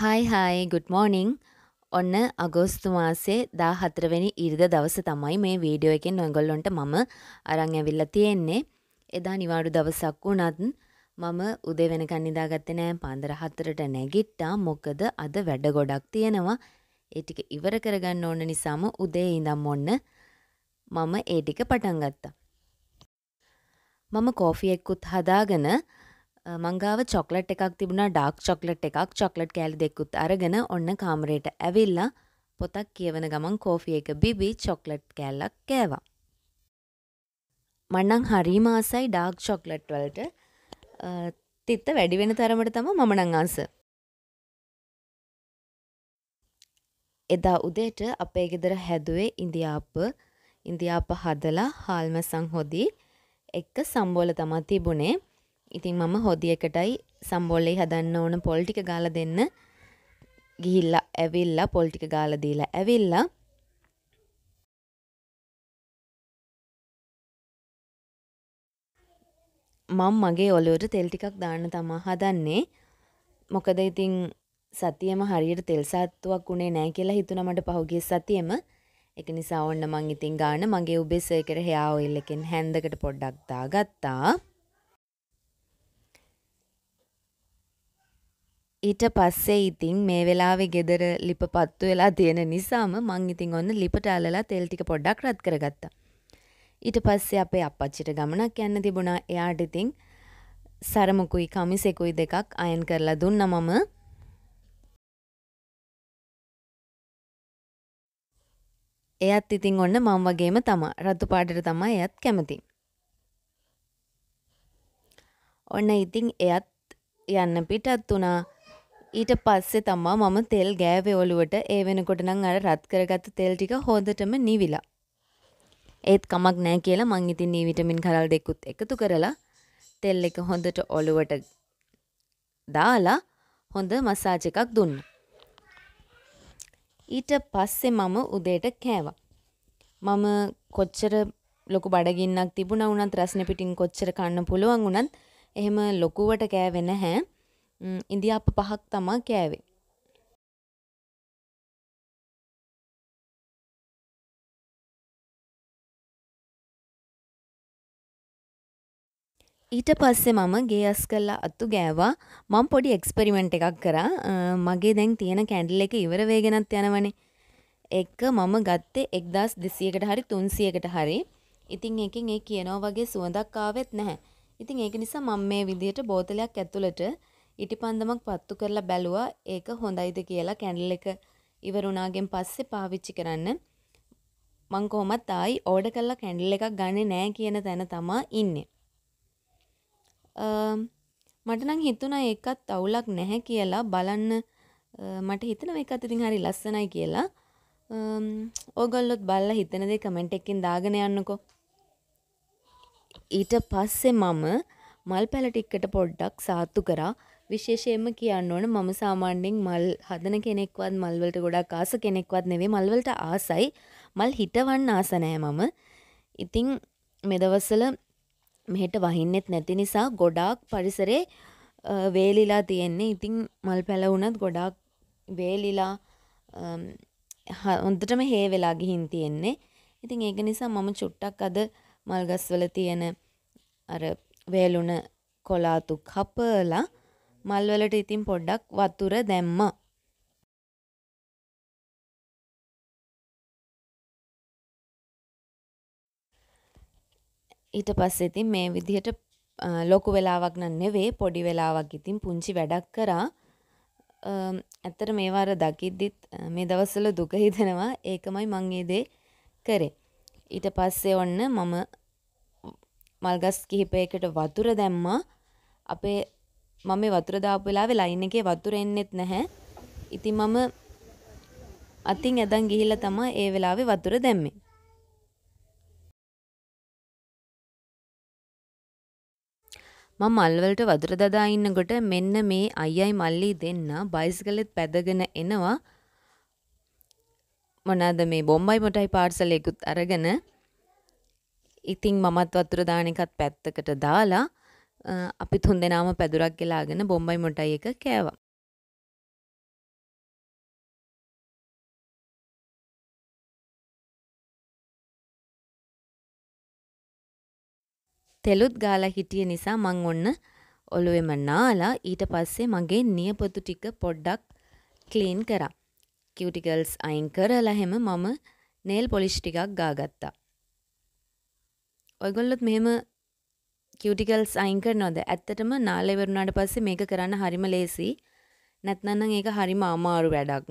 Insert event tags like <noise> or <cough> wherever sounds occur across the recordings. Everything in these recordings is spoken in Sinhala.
හයි හයි ගුඩ් මෝනිං ඔන්න අගෝස්තු මාසේ දා හතරවෙනි ඉරිද දවස තමයි මේ වීඩියෝ එකෙන් ඔයගොල්ලොන්ට මම අරං ඇවිල්ල තියෙන්නේ එදා නිවාඩු දවසක් වුණත් මම උදේ වෙනකන් නිදාගත්තේ නෑ පාන්දර හතරට නැගිට්ටා මොකද අද වැඩ ගොඩක් තියෙනවා ඒ ටික ඉවර කරගන්න ඕන නිසාම උදේ ඉඳන් ඔන්න මම ඒ ටික පටන් ගත්තා මම කෝෆි එක්කුත් හදාගෙන මංගාව චොක්ලට් එකක් තිබුණා ඩාක් චොක්ලට් එකක් චොක්ලට් කෑලි දෙකුත් අරගෙන ඔන්න කාමරයට ඇවිල්ලා පොතක් කියවන ගමන් කෝෆි එක බිබි චොක්ලට් කෑල්ලක් කෑවා. මන්නම් හරිම ආසයි ඩාක් චොක්ලට් වලට තිත්ත වැඩි වෙන තරමට තම මම නම් ආස. එදා උදේට අපේ ගෙදර හැදුවේ ඉන්දියාප්ප ඉන්දියාප්ප හදලා හාල්මසන් හොදි එක්ක සම්බෝල තමයි තිබුණේ. ඉතින් මම හොදියකටයි සම්බෝලේ හදන්න ඕන පොල් ටික ගාලා දෙන්න ගිහිල්ලා ඇවිල්ලා පොල් ටික ගාලා දීලා ඇවිල්ලා මම මගේ ඔලුවට තෙල් ටිකක් දාන්න තමයි හදන්නේ මොකද ඉතින් සතියෙම හරියට තෙල් සත්තුවක් උනේ නැහැ කියලා හිතුණා මට පහුගිය සතියෙම. ඒක නිසා ඕන්න මං ඉතින් ගාන මගේ උබේ සර්කර හෙයා ඔයිල් එකෙන් හැන්දකට පොඩ්ඩක් දාගත්තා. ඊට පස්සේ ඉතින් මේ වෙලාවේ ගෙදර ලිප පත්තු වෙලා තියෙන නිසාම මං ඉතින් ඔන්න ලිපට අල්ලලා තෙල් ටික පොඩ්ඩක් රත් කරගත්තා. ඊට පස්සේ අපේ අප්පච්චිට ගමනක් යන්න තිබුණා. එයාට ඉතින් සරමකුයි කමිසෙකුයි දෙකක් අයන් කරලා දුන්නා මම. එයත් ඉතින් ඔන්න මම වගේම තමයි. රතු පාටට තමයි එයත් කැමති. ඔන්න ඉතින් එයත් යන්න පිටත් වුණා. ඊට පස්සේ තමා මම තෙල් ගෑවේ ඔලුවට ඒ වෙනකොට නම් අර රත් කරගත්ත තෙල් ටික හොඳටම නිවිලා. ඒත් කමක් නෑ කියලා මං ඉතින් මේ විටමින් කරල් දෙකුත් එකතු කරලා තෙල් එක හොඳට ඔලුවට දාලා හොඳ මසාජ් එකක් දුන්නා. ඊට පස්සේ මම උදේට කෑවා. මම කොච්චර ලොකු බඩගින්නක් තිබුණා වුණත් රස්නේ පිටින් කොච්චර කන්න පුළුවන් වුණත් එහෙම ලොකුවට කෑවේ නැහැ. ඉඳිආප්ප පහක් තමා කෑවේ. ඊට පස්සේ මම ගේ අස් කරලා අතු ගෑවා මම පොඩි එක්ස්පෙරිමෙන්ට් එකක් කරා මගේ දැන් තියෙන කැන්ඩල් එක ඉවර වේගෙනත් යනවනේ එක්ක මම ගත්තේ එක්දස් දෙසියකට හරි තුන්සියකට හරි ඉතින් එකින් ඒ කියනෝ වගේ සුවඳක් ආවෙත් නැහැ ඉතින් ඒක නිසා මම මේ විදියට බෝතලයක් ඇතුළට ඉටිපන්දමක් පත්තු කරලා බැලුවා ඒක හොඳයිද කියලා කැන්ඩල් එක ඉවරුණාගෙන් පස්සේ පාවිච්චි කරන්න මං කොහොමත් ආයි ඕඩර් කරලා කැන්ඩල් එකක් ගන්නෙ නෑ කියන තැන තමා ඉන්නේ. මට නම් හිතුණා ඒකත් අවුලක් නැහැ කියලා බලන්න මට හිතනවා ඒකත් ඉතින් හරි ලස්සනයි කියලා. ඕගොල්ලොත් බලලා හිතන දේ කමෙන්ට් එකකින් දාගෙන යන්නකෝ. ඊට පස්සේ මම මල් පැල ටිකට පොඩ්ඩක් සාතු කරා විශේෂයෙන්ම කියන්න ඕන මම සාමාන්‍යයෙන් මල් හදන කෙනෙක්වත් මල්වලට ගොඩක් ආස කෙනෙක්වත් නෙවෙයි මල්වලට ආසයි මල් හිටවන්න ආස නෑ මම. ඉතින් මේ දවස්වල මෙහෙට වහින්නෙත් නැති නිසා ගොඩාක් පරිසරේ වේලිලා තියෙන්නේ. ඉතින් මල් පැල වුණත් ගොඩාක් වේලිලා හොඳටම හේ වෙලා ගිහින් තියෙන්නේ. ඉතින් ඒක නිසා මම චුට්ටක් අද මල්ගස්වල තියෙන අර වේලුණ කොලාතු කපලා මල්වලට ඉතින් පොඩ්ඩක් වතුර දැම්මා. ඊට පස්සේ ඉතින් මේ විදිහට ලොකු වෙලාවක් නම් නෙවෙයි පොඩි වෙලාවක් ඉතින් පුංචි වැඩක් කරා. ඇත්තට මේවා අර දකිද්දිත් මේ දවස්වල දුක හිතෙනවා. ඒකමයි මං ඒ දේ කරේ. ඊට පස්සේ ඔන්න මම මල්ගස් කිහිපයකට වතුර දැම්මා. අපේ මම මේ වතුර දාපු වෙලාවේ ලයින් එකේ වතුර එන්නෙත් නැහැ. ඉතින් මම අතින් ඇදන් ගිහිල්ලා තමයි ඒ වෙලාවේ වතුර දැම්මේ. මම මල් වලට වතුර දදා ඉන්නකොට මෙන්න මේ අයියයි මල්ලි දෙන්න බයිසිකලෙත් පැදගෙන එනවා මොනවාද මේ බොම්බයි මොටයි පාර්සල් එකකුත් අරගෙන ඉතින් මමත් වතුර දාන එකත් පැත්තකට දාලා අපි තුන්දෙනාම පැදුරක් ගෙලාගෙන බොම්බයි මොටයි එක කෑවා. තෙලුත් ගාලා හිටිය නිසා මං ඔන්න ඔළුවෙම නාලා ඊට පස්සේ මගේ නියපොතු ටික පොඩ්ඩක් ක්ලීන් කරා. කියුටිකල්ස් අයින් කරලා හැම මම නේල් පොලිෂ් ටිකක් ගාගත්තා. ඔයගොල්ලොත් මෙහෙම කියටිකල්ස් අයින් කරනවද ඇත්තටම නාලේ වරුණාට පස්සේ මේක කරන්න හරිම ලේසි. නැත්නම් ඒක හරිම අමාරු වැඩක්.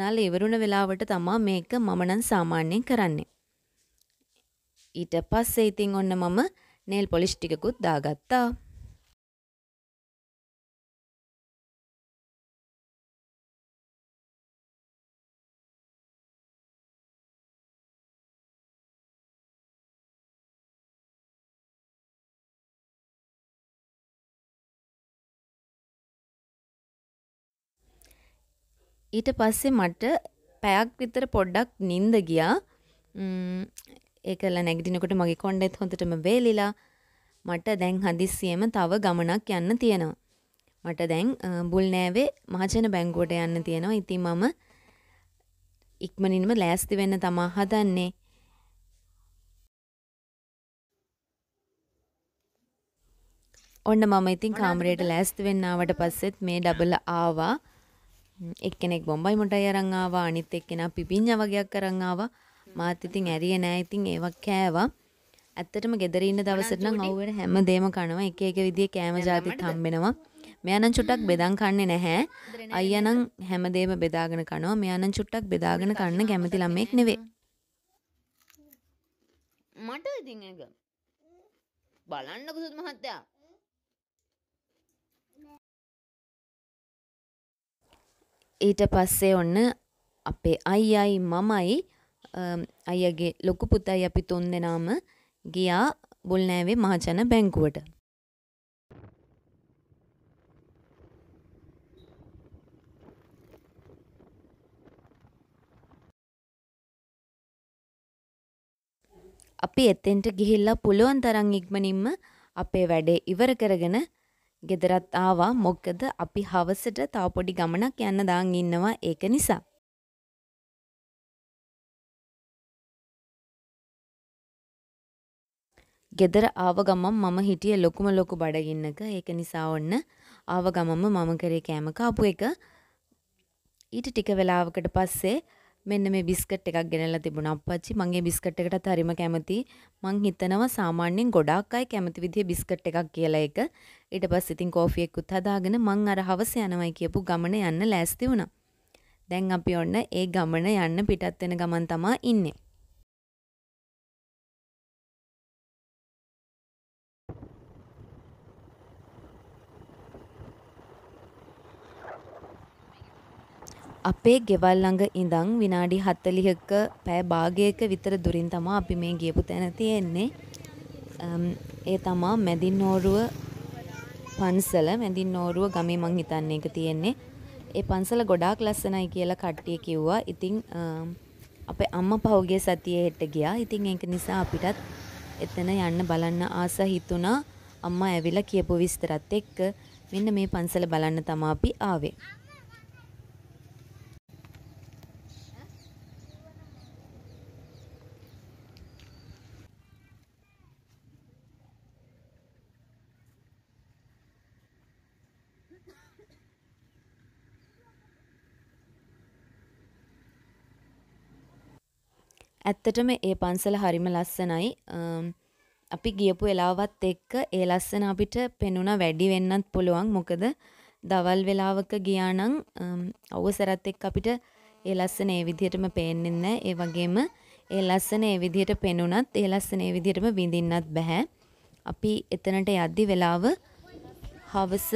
නාල ඉවරුණ වෙලාවට තමා මේක මම නම් සාමාන්‍යයෙන් කරන්නේ. ඊට පස්සේ ඉතින් ඔන්න මම නේල් පොලිෂ් ටිකකුත් දාගත්තා. ඊට පස්සේ මට පැයක් විතර පොඩ්ඩක් නින්ද ගියා. ඒකලා නැගිටිනකොට මගේ කොණ්ඩෙත් හොඳටම වේලිලා මට දැන් හදිස්සියෙම තව ගමනක් යන්න තියෙනවා. මට දැන් බුල් නෑවේ මහජන බැංගුවට යන්න තියෙනවා. ඉතින් මම ඉක්මනින්ම ලෑස්ති වෙන්න තමා හදන්නේ. ඔන්න මම ඉතින් කාමරයට ලෑස්ති වෙන්න ආවට පස්සෙත් මේ ඩබල ආවා. එක්කෙනෙක් බොම්බයි මොටයි අරන් ආවා අනිත් එක්කෙනා පිපිඤ්ඤා වගේක් අරන් ආවා මාත් ඉතින් ඇරියේ නෑ ඉතින් ඒවා කෑවා ඇත්තටම ගෙදර ඉන්න දවසට නම් අවුවට හැමදේම කනවා එක එක විදිහේ කෑම જાතිත් හම්බෙනවා මෙයා නම් චුට්ටක් බෙදන් කන්නේ නැහැ අයියා නම් හැමදේම බෙදාගෙන කනවා මෙයා නම් චුට්ටක් බෙදාගෙන කන්න කැමති ළමෙක් නෙවෙයි මට ඉතින් එක බලන්නකෝ සුදු මහත්තයා ඊට පස්සේ ඔන්න අපේ අයියයි මමයි අයගේ ලොකු පුතයි අපි තුන් දෙනාම ගියා බොල්නෑවේ මහජන බැංකුවට. අපි එතෙන්ට ගිහිල්ලා පුළුවන් තරම් ඉක්මනින්ම අපේ වැඩේ ඉවර කරගෙන ගෙදරත් ආවා මොකද අපි හවසට තව පොඩි ගමනක් යන්න දාන් ඉන්නවා ඒක නිසා. ගෙදර ආව ගමන් මම හිටියේ ලොකුම ලොකු බඩගින්නක ඒක නිසා ඔන්න ආව ගමම මම කරේ කෑම කාපු එක ඊට ටික වෙලාවකට පස්සේ මෙන්න මේ බිස්කට් එකක් ගෙනල්ලා තිබුණා අප්පච්චි මගේ බිස්කට් එකටත් හරිම කැමතියි මං හිතනවා සාමාන්‍යයෙන් ගොඩාක් අය කැමති විදිහේ බිස්කට් එකක් කියලා එක ඊට පස්සේ ඉතින් කෝෆි එකකුත් හදාගෙන මං අර හවස යනවයි කියපු ගමන යන්න ලෑස්ති වුණා දැන් අපි ඔන්න ඒ ගමන යන්න පිටත් වෙන ගමන් තමයි ඉන්නේ අපේ ගෙවල් ළඟ ඉඳන් විනාඩි 40ක පැය භාගයක විතර දුරින් තමයි අපි මේ ගියපු තැන තියෙන්නේ. ඒ තමා මැදින්නෝරුව පන්සල මැදින්නෝරුව ගමේ මං හිතන්නේ එක තියෙන්නේ. ඒ පන්සල ගොඩාක් ලස්සනයි කියලා කට්ටිය කිව්වා. ඉතින් අපේ අම්මා පහුගිය සතියේ හෙට ගියා. ඉතින් ඒක නිසා අපිටත් එතන යන්න බලන්න ආස හිතුණා. අම්මා ඇවිල්ලා කියපු විස්තරත් එක්ක මෙන්න මේ පන්සල බලන්න තමයි අපි ආවේ. ඇත්තටම ඒ පන්සල හරිම ලස්සනයි අපි ගියපු වෙලාවත් එක්ක ඒ ලස්සන අපිට පෙනුන වැඩි වෙන්නත් පුළුවන් මොකද දවල් වෙලාවක ගියානම් අවසරත් එක්ක අපිට ඒ ලස්සන ඒ විදිහටම පේන්නේ නැහැ ඒ වගේම ඒ ලස්සන ඒ විදිහට පෙනුනත් ඒ ලස්සන ඒ විදිහටම විඳින්නත් බෑ අපි එතනට යද්දි වෙලාව හවස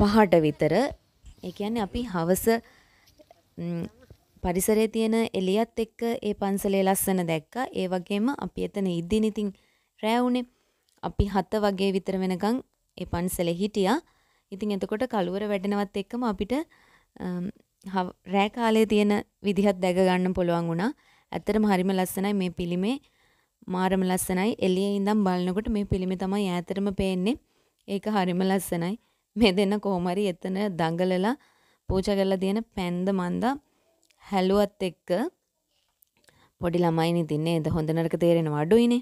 පහට විතර ඒ කියන්නේ අපි හවස පරිසරයේ තියෙන එළියත් එක්ක ඒ පන්සලේ ලස්සන දැක්කා. ඒ වගේම අපි එතන ඉදින් ඉතින් රෑ අපි 7 වගේ විතර වෙනකන් ඒ පන්සලේ හිටියා. ඉතින් එතකොට කලවර වැඩෙනවත් එක්කම අපිට රෑ කාලේ තියෙන විදිහත් දැක ගන්න පුළුවන් වුණා. ඇත්තටම හරිම ලස්සනයි මේ පිළිමේ. මාරම ලස්සනයි. එළියේ ඉඳන් බලනකොට මේ පිළිමේ තමයි ඈතරම පේන්නේ. ඒක හරිම ලස්සනයි. මේ දෙන්න කොහොමරි එතන දඟලලා පූජා කරලා තියෙන පැන්ද මන්දා හැලුවත් එක්ක පොඩි ළමයිනි තින්නේ එද හොඳ නරක තේරෙනවා අඩුයිනේ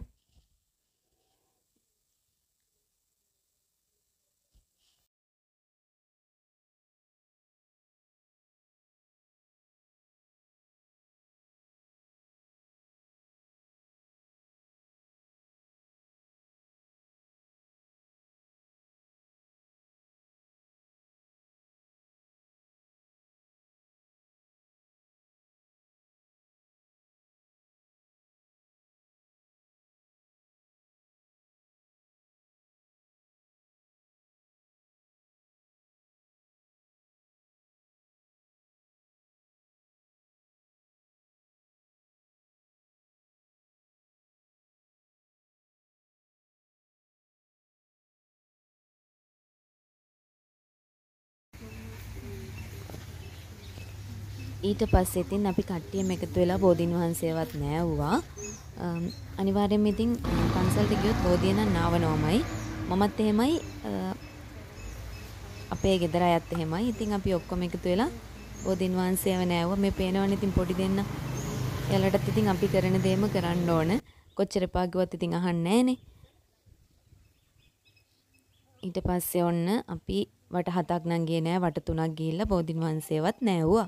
ඊට පස්සේ ඉතින් අපි කට්ටියම එකතු වෙලා බෝධින් වහන්සේවත් නෑවුවා. අනිවාර්යයෙන්ම ඉතින් පන්සලට ගියොත් බෝධිය නම් නාවනවමයි. මමත් එහෙමයි අපේ ගෙදර අයත් එහෙමයි. ඉතින් අපි ඔක්කොම එකතු වෙලා බෝධින් වහන්සේව නෑවුවා. මේ පේනවනේ ඉතින් පොඩි දෙන්න. එයාලටත් ඉතින් අපි කරන දේම කරන්න ඕන. කොච්චර පාගුවත් ඉතින් අහන්නේ නෑනේ. ඊට පස්සේ ඔන්න අපි වට හතක් නම් ගියේ නෑ වට තුනක් ගිහිල්ලා බෝධින් වහන්සේවත් නෑවුවා.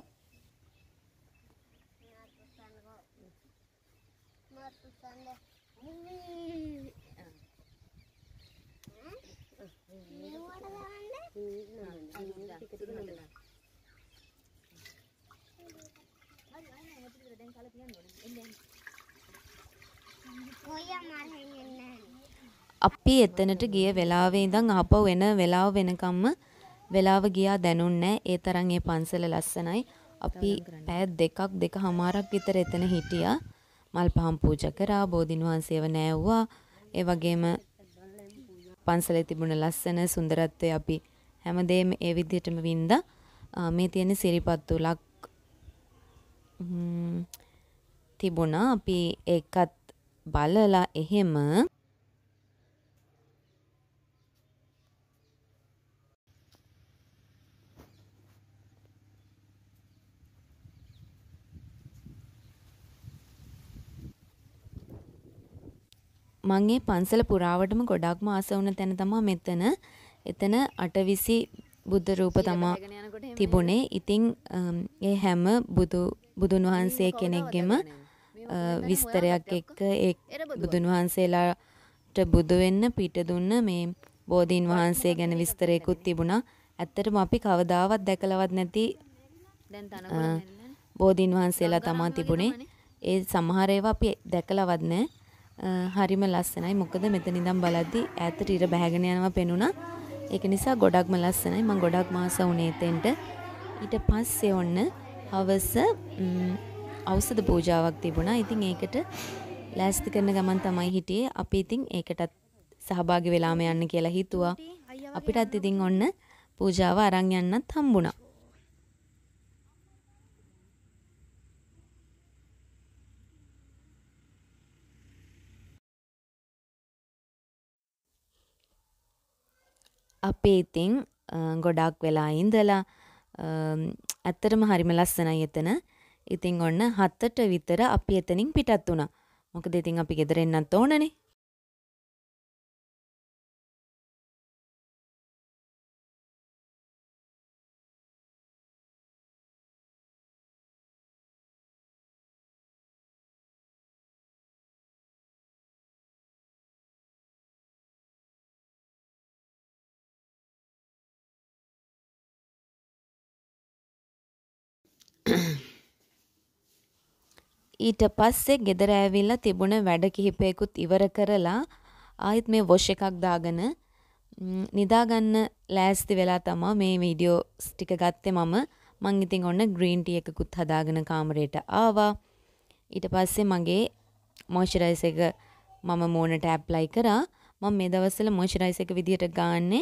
අපි එතනට ගිය වෙලාවේ ඉඳන් ආපහු එන වෙලාව වෙනකම්ම වෙලාව ගියා දැනුන්නේ ඒ තරම් ඒ පන්සල ලස්සනයි. අපි පැය දෙකක් දෙකමාරක් විතර එතන හිටියා. මල් පහන් පූජා කරා, බෝධින් වහන්සේව නෑවුවා. ඒ වගේම පන්සලේ තිබුණ ලස්සන සුන්දරත්වය අපි හැමදේම ඒ විදිහටම වින්දා. මේ තියෙන සිරිපත් තුලක් තිබුණා. අපි ඒකත් බලලා එහෙම මං ඒ පන්සල පුරාවටම ගොඩක්ම ආස වුණ තැන තමා මෙතන. එතන අටවිසි බුද්ධ රූප තමා තිබුණේ. ඉතින් ඒ හැම බුදු බුදුන් වහන්සේ කෙනෙක්ගෙම විස්තරයක් එක්ක ඒ බුදුන් වහන්සේලාට බුදු වෙන්න පිට දුන්න මේ බෝධීන් වහන්සේ ගැන විස්තරයකුත් තිබුණා. ඇත්තටම අපි කවදාවත් දැකලවත් නැති බෝධීන් වහන්සේලා තමා තිබුණේ. ඒ සමහර ඒවා අපි දැකලවත් නැහැ. හරිම ලස්සනයි මොකද මෙතන ඉඳන් බලද්දි ඈතට ඉර බැහැගෙන යනවා පෙනුණා. ඒක නිසා ගොඩක්ම ලස්සනයි. මම ගොඩක් මාස වුණේ එතෙන්ට. ඊට පස්සේ ඔන්න හවස ඖෂධ පූජාවක් තිබුණා. ඉතින් ඒකට ලෑස්ති කරන ගමන් තමයි හිටියේ. අපි ඉතින් ඒකටත් සහභාගි වෙලාම යන්න කියලා හිතුවා. අපිටත් ඉතින් ඔන්න පූජාව අරන් යන්නත් හම්බුණා. අපේ ඉතින් ගොඩක් වෙලා ඉඳලා ඇත්තටම හරිම ලස්සනයි එතන. ඉතින් ඔන්න හතට විතර අපි එතනින් පිටත් වුණා. මොකද ඉතින් අපි ගෙදර එන්නත් ඕනනේ. ඊට පස්සේ ගෙදර ඇවිල්ලා තිබුණ වැඩ කිහිපයකුත් ඉවර කරලා ආයෙත් මේ වොෂ් එකක් දාගෙන නිදාගන්න ලෑස්ති වෙලා තමා මේ වීඩියෝස් ටික ගත්තේ මම. මං ඉතින් ඔන්න ග්‍රීන් ටී එකකුත් හදාගෙන කාමරයට ආවා. ඊට පස්සේ මගේ මොයිස්චරයිසර් එක මම මූණට ඇප්ලයි කරා. මම මේ දවස්වල මොයිස්චරයිසර් එක විදියට ගන්නෙ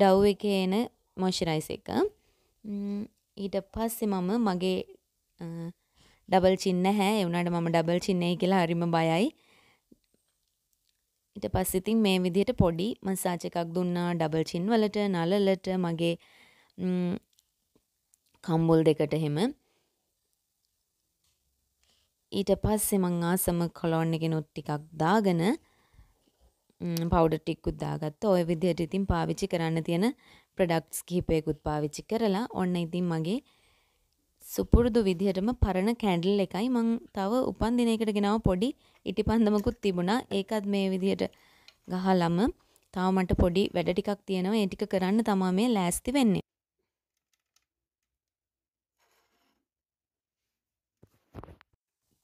ඩව් එකේ එන මොයිස්චරයිසර් එක. ඊට පස්සේ මම මගේ ඩබල් චින්න හැ ඒ වුණාට මම ඩබල් චින්නයි කියලා හරිම බයයි. ඊට පස්සේ ඉතින් මේ විදිහට පොඩි මසාජ් එකක් දුන්නා ඩබල් චින් වලට නලලට මගේ කම්බුල් දෙකට එහෙම. ඊට පස්සේ මං ආසම කොලොන් එකනොත් ටිකක් දාගෙන පවුඩර් ටිකුත් දාගත්තා. ওই විදිහට ඉතින් පාවිච්චි කරන්න තියෙන ප්‍රොඩක්ට්ස් කිහිපයකුත් පාවිච්චි කරලා ඔන්න ඉතින් මගේ සුපුරුදු විදිහටම පරණ කැන්ඩල් එකයි මං තව උපන් දිනයකට ගෙනාව පොඩි ඉටිපන්දමකුත් තිබුණා ඒකත් මේ විදිහට ගහලම තව මට පොඩි වැඩ ටිකක් තියෙනවා ඒ ටික කරන්න තමයි මේ ලෑස්ති වෙන්නේ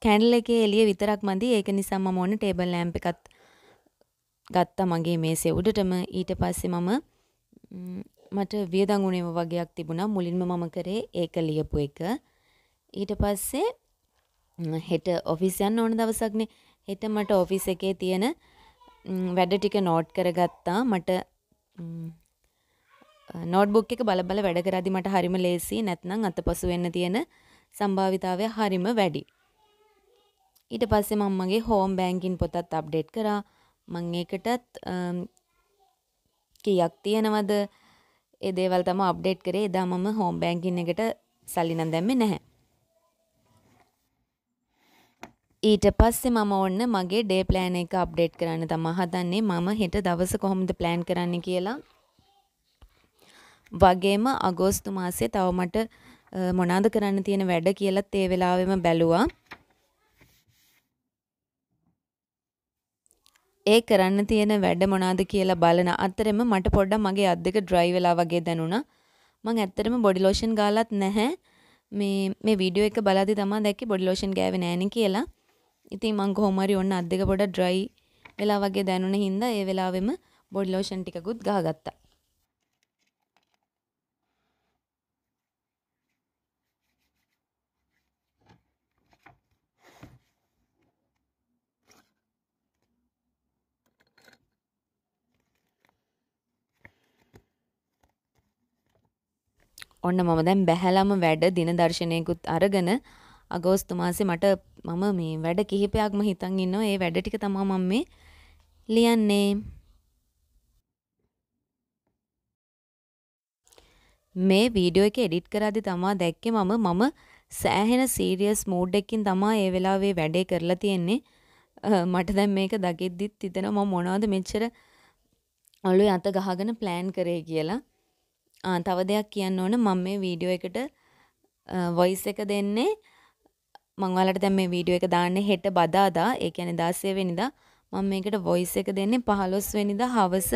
කැන්ඩල් එකේ එළිය විතරක් මදි ඒක නිසා මම ඕන ටේබල් ලෑම්ප් එකත් ගත්තා මගේ මේසේ උඩටම ඊට පස්සේ මම මට වියදඟුණේම වගේක් තිබුණා මුලින්ම මම කරේ ඒක ලියපු එක ඊට පස්සේ හෙට ඔෆිස් යන්න ඕන දවසක්නේ හෙට මට ඔෆිස් එකේ තියෙන වැඩ ටික නෝට් කරගත්තා මට නෝට්බුක් එක බලබල වැඩ කරදි මට හරිම ලේසි නැත්නම් අතපසු වෙන්න තියෙන සම්භාවිතාවය හරිම වැඩි ඊට පස්සේ මම මගේ හෝම් බැංකින් පොතත් අප්ඩේට් කරා මං ඒකටත් කීයක් තියෙනවද ඒ දේවල් තම අප්ඩේට් කරේ එදා මම හෝම් බැංකින් එකට සල්ලි නම් දැම්මේ නැහැ. ඊට පස්සේ මම ඔන්න මගේ ඩේ ප්ලෑන් එක අප්ඩේට් කරන්න තමයි හදන්නේ මම හෙට දවස කොහොමද ප්ලෑන් කරන්න කියලා. වගේම අගෝස්තු මාසේ තව මට මොනාද කරන්න තියෙන වැඩ කියලත් ඒ වෙලාවෙම බැලුවා. ඒ කරන්න තියෙන වැඩ මොනාද කියලා බලන අතරෙම මට පොඩ්ඩක් මගේ අත් දෙක ඩ්‍රයි වෙලා වගේ දැනුණා. මං ඇත්තටම බොඩි ලෝෂන් ගාලත් නැහැ. මේ මේ වීඩියෝ එක බලද්දි තමයි දැක්කේ බොඩි ලෝෂන් ගෑවේ නැහෙනේ කියලා. ඉතින් මං කොහොම හරි ඔන්න අත් දෙක පොඩ්ඩක් ඩ්‍රයි වෙලා වගේ දැනුණ හින්දා ඒ වෙලාවෙම බොඩි ලෝෂන් ටිකකුත් ගහගත්තා. ඔන්න මම දැන් බැහැලම වැඩ දින දර්ශනයකුත් අරගෙන අගෝස්තු මාසේ මට මම මේ වැඩ කිහිපයක්ම හිතන් ඉන්නවා. ඒ වැඩ ටික තමයි මම මේ ලියන්නේ. මේ වීඩියෝ එක එඩිට් කරද්දි තමා දැක්කේ මම මම සෑහෙන සීරියස් මූඩ් එකකින් තමයි ඒ වෙලාවේ වැඩේ කරලා තියෙන්නේ. මට දැන් මේක දකිද්දිත් හිතෙනවා මම මොනවද මෙච්චර ඔළුවේ අත ගහගෙන ප්ලෑන් කරේ කියලා. තව දෙයක් කියන්න ඕන මම මේ වීඩියෝ එකට වොයිස් එක දෙන්නේ මම ඔයාලට දැන් මේ වීඩියෝ එක දාන්නේ හෙට බදාදා ඒ කියන්නේ 16 වෙනිදා මම මේකට වොයිස් එක දෙන්නේ 15 වෙනිදා හවස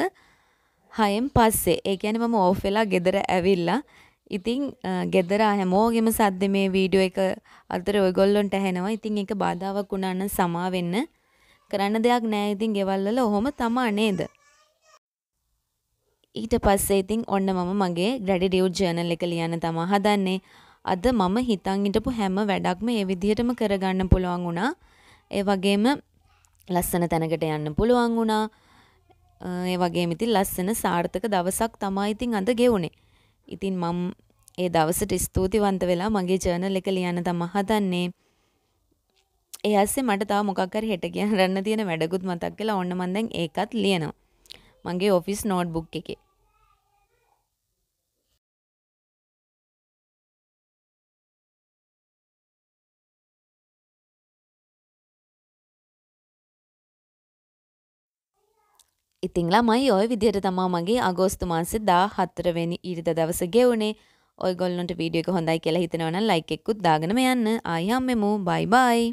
6න් පස්සේ ඒ කියන්නේ මම ඕෆ් වෙලා ගෙදර ඇවිල්ලා ඉතින් ගෙදර හැමෝගෙම සද්ද මේ වීඩියෝ එක අතර ඔයගොල්ලොන්ට ඇහෙනවා ඉතින් ඒක බාධාවක් වුණා නම් සමා වෙන්න කරන්න දෙයක් නැහැ ඉතින් ගෙවල් වල ඔහොම තමා නේද ඊට පස්සේ ඉතින් ඔන්න මම මගේ ග්‍රැටිටියුඩ් ජර්නල් එක ලියන්න තමා හදන්නේ. අද මම හිතන් හිටපු හැම වැඩක්ම ඒ විදිහටම කරගන්න පුළුවන් වුණා. ඒ වගේම ලස්සන තැනකට යන්න පුළුවන් වුණා. ඒ වගේම ඉතින් ලස්සන සාර්ථක දවසක් තමයි ඉතින් අද ගෙවුනේ. ඉතින් මම ඒ දවසට ස්තුතිවන්ත වෙලා මගේ ජර්නල් එක ලියන්න තමා හදන්නේ. ඒ ඇස්සේ මට තව මොකක් හරි හෙට කියන්න <laughs> තියෙන වැඩකුත් මතක් වෙලා ඔන්න මම දැන් ඒකත් ලියනවා. මගේ ඔෆිස් නෝට් බුක් එකේ ඉතිං ළමයි ඔය විදිහට තමා මගේ අගෝස්තු මාන්සේ දා හත්තරවෙනි ඉරිද දවස ගෙවුණේ ඔයගොල්ලොන්ට වීඩියක හොඳයි කියලා හිතනවන ලයික් එක්කුත් දාගනම යන්න ආයම් මෙමු බයිබයි